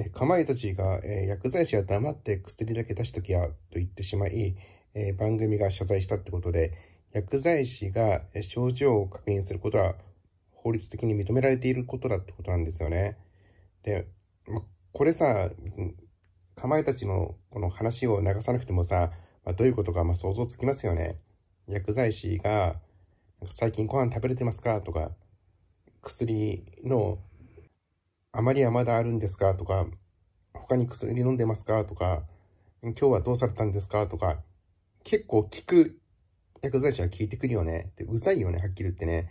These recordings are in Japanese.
えかまいたちが、え薬剤師は黙って薬だけ出しときやと言ってしまい、え番組が謝罪したってことで、薬剤師が症状を確認することは法律的に認められていることだってことなんですよね。で、ま、これさ、かまいたちのこの話を流さなくてもさ、まどういうことかま想像つきますよね。薬剤師が、最近ご飯食べれてますかとか、薬の余りはまだあるんですかとか、他に薬飲んでますかとか、今日はどうされたんですかとか、結構聞く薬剤師は聞いてくるよね。で、うざいよね、はっきり言ってね。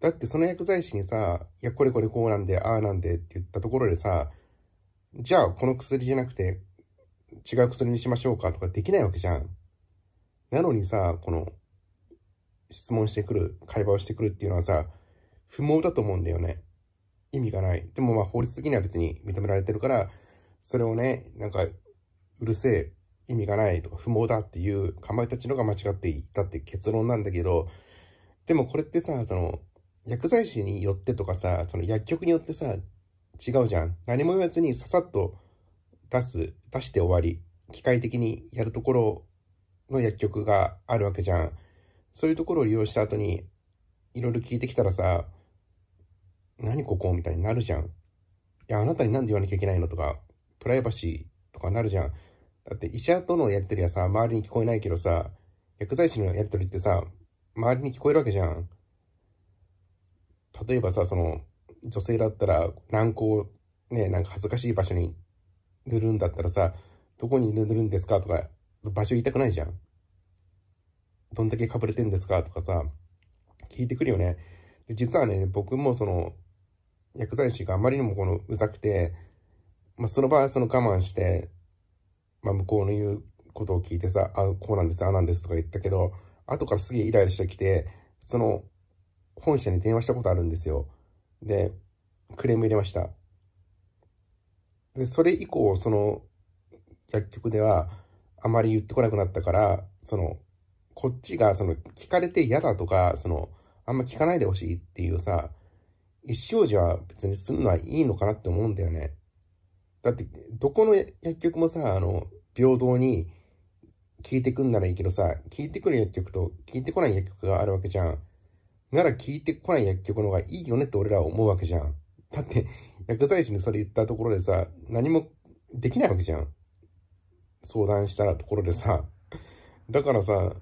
だってその薬剤師にさ、いや、これこれこうなんで、ああなんでって言ったところでさ、じゃあこの薬じゃなくて違う薬にしましょうかとかできないわけじゃん。なのにさ、この質問してくる、会話をしてくるっていうのはさ、不毛だと思うんだよね。意味がない。でもまあ法律的には別に認められてるから、それをね、なんか、うるせえ、意味がないとか、不毛だっていうかまいたちのが間違っていたって結論なんだけど、でもこれってさ、その、薬剤師によってとかさ、その薬局によってさ、違うじゃん。何も言わずにささっと出す、出して終わり。機械的にやるところの薬局があるわけじゃん。そういうところを利用した後に、いろいろ聞いてきたらさ、何ここみたいになるじゃん。いや、あなたに何で言わなきゃいけないのとか、プライバシーとかなるじゃん。だって医者とのやりとりはさ、周りに聞こえないけどさ、薬剤師のやりとりってさ、周りに聞こえるわけじゃん。例えばさ、その、女性だったら、軟膏、ね、なんか恥ずかしい場所に塗るんだったらさ、どこに塗るんですかとか、場所言いたくないじゃん。どんだけかぶれてんですかとかさ、聞いてくるよね。で、実はね、僕もその、薬剤師があまりにもこのうざくて、まあ、その場合その我慢して、まあ、向こうの言うことを聞いてさ、あ、こうなんです、ああなんですとか言ったけど、後からすげえイライラしてきて、その、本社に電話したことあるんですよ。で、クレーム入れました。で、それ以降、その、薬局では、あまり言ってこなくなったから、その、こっちが、その、聞かれて嫌だとか、その、あんま聞かないでほしいっていうさ、一生じは別にすんのはいいのかなって思うんだよね。だって、どこの薬局もさ、あの、平等に聞いてくんならいいけどさ、聞いてくる薬局と聞いてこない薬局があるわけじゃん。なら聞いてこない薬局の方がいいよねって俺らは思うわけじゃん。だって、薬剤師にそれ言ったところでさ、何もできないわけじゃん。相談したらところでさ。だからさ、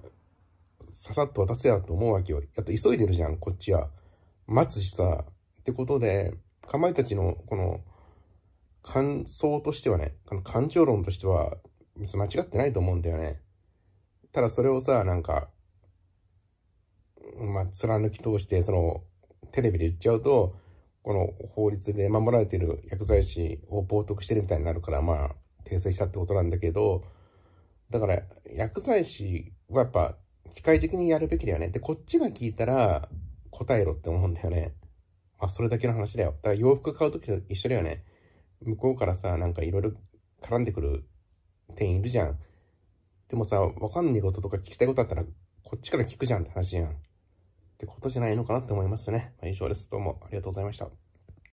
ささっと渡せやと思うわけよ。あと急いでるじゃん、こっちは。待つしさ、ってことで、かまいたちのこの感想としてはね、あの感情論としては別に間違ってないと思うんだよね。ただそれをさ、なんか、まあ、貫き通して、その、テレビで言っちゃうと、この法律で守られている薬剤師を冒涜してるみたいになるから、まあ、訂正したってことなんだけど、だから、薬剤師はやっぱ、機械的にやるべきだよね。で、こっちが聞いたら、答えろって思うんだよね。まあ、それだけの話だよ。だから洋服買うときと一緒だよね。向こうからさ、なんかいろいろ絡んでくる店員いるじゃん。でもさ、わかんねえこととか聞きたいことあったら、こっちから聞くじゃんって話じゃん。ってことじゃないのかなって思いますね。まあ、以上です。どうもありがとうございました。